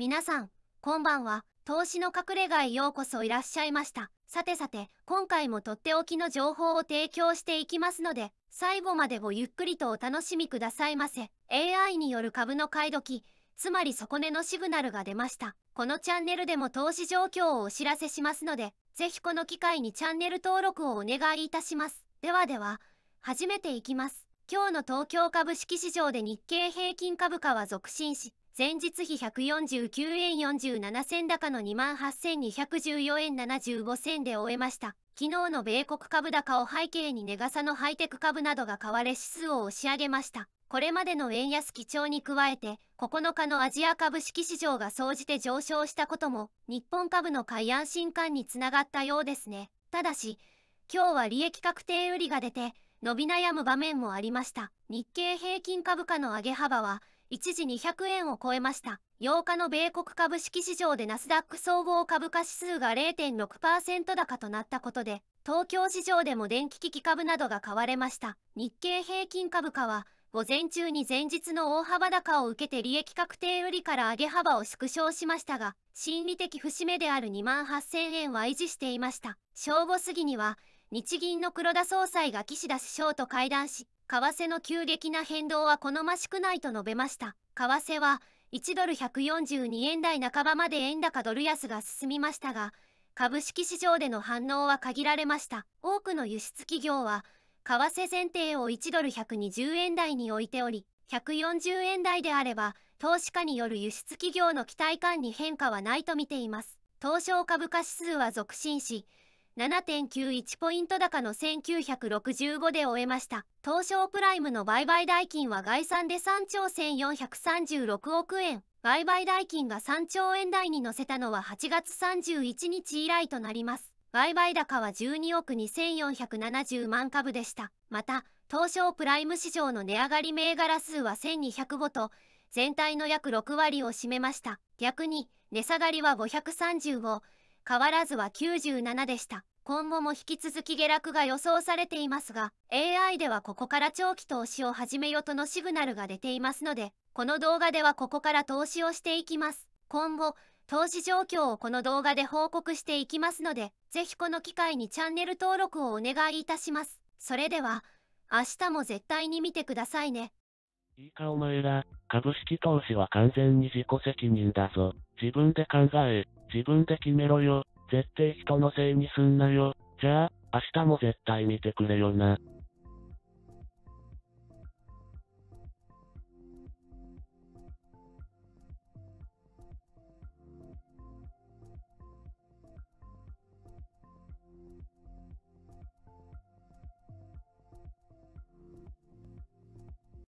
皆さん、こんばんは。投資の隠れ家へようこそいらっしゃいました。さてさて、今回もとっておきの情報を提供していきますので、最後までごゆっくりとお楽しみくださいませ。AI による株の買い時、つまり底値のシグナルが出ました。このチャンネルでも投資状況をお知らせしますので、ぜひこの機会にチャンネル登録をお願いいたします。ではでは、始めていきます。今日の東京株式市場で日経平均株価は続伸し、前日比149円47銭高の28,214円75銭で終えました。昨日の米国株高を背景にネガサのハイテク株などが買われ指数を押し上げました。これまでの円安基調に加えて、9日のアジア株式市場が総じて上昇したことも、日本株の買い安心感につながったようですね。ただし、今日は利益確定売りが出て、伸び悩む場面もありました。日経平均株価の上げ幅は、一時200円を超えました。8日の米国株式市場でナスダック総合株価指数が0.6%高となったことで、東京市場でも電気機器株などが買われました。日経平均株価は、午前中に前日の大幅高を受けて利益確定売りから上げ幅を縮小しましたが、心理的節目である2万8000円は維持していました。正午過ぎには、日銀の黒田総裁が岸田首相と会談し、為替の急激な変動は好ましくないと述べました為替は1ドル142円台半ばまで円高ドル安が進みましたが株式市場での反応は限られました多くの輸出企業は為替前提を1ドル120円台に置いており140円台であれば投資家による輸出企業の期待感に変化はないと見ています東証株価指数は続伸し7.91ポイント高の1965で終えました。東証プライムの売買代金は概算で3兆1436億円。売買代金が3兆円台に乗せたのは8月31日以来となります。売買高は12億2470万株でした。また、東証プライム市場の値上がり銘柄数は1205と、全体の約6割を占めました。逆に、値下がりは535、変わらずは97でした。今後も引き続き下落が予想されていますが、AI ではここから長期投資を始めよとのシグナルが出ていますので、この動画ではここから投資をしていきます。今後、投資状況をこの動画で報告していきますので、是非この機会にチャンネル登録をお願いいたします。それでは、明日も絶対に見てくださいね。いいかお前ら、株式投資は完全に自己責任だぞ。自分で考え、自分で決めろよ。絶対人のせいにすんなよ。じゃあ、明日も絶対見てくれよな。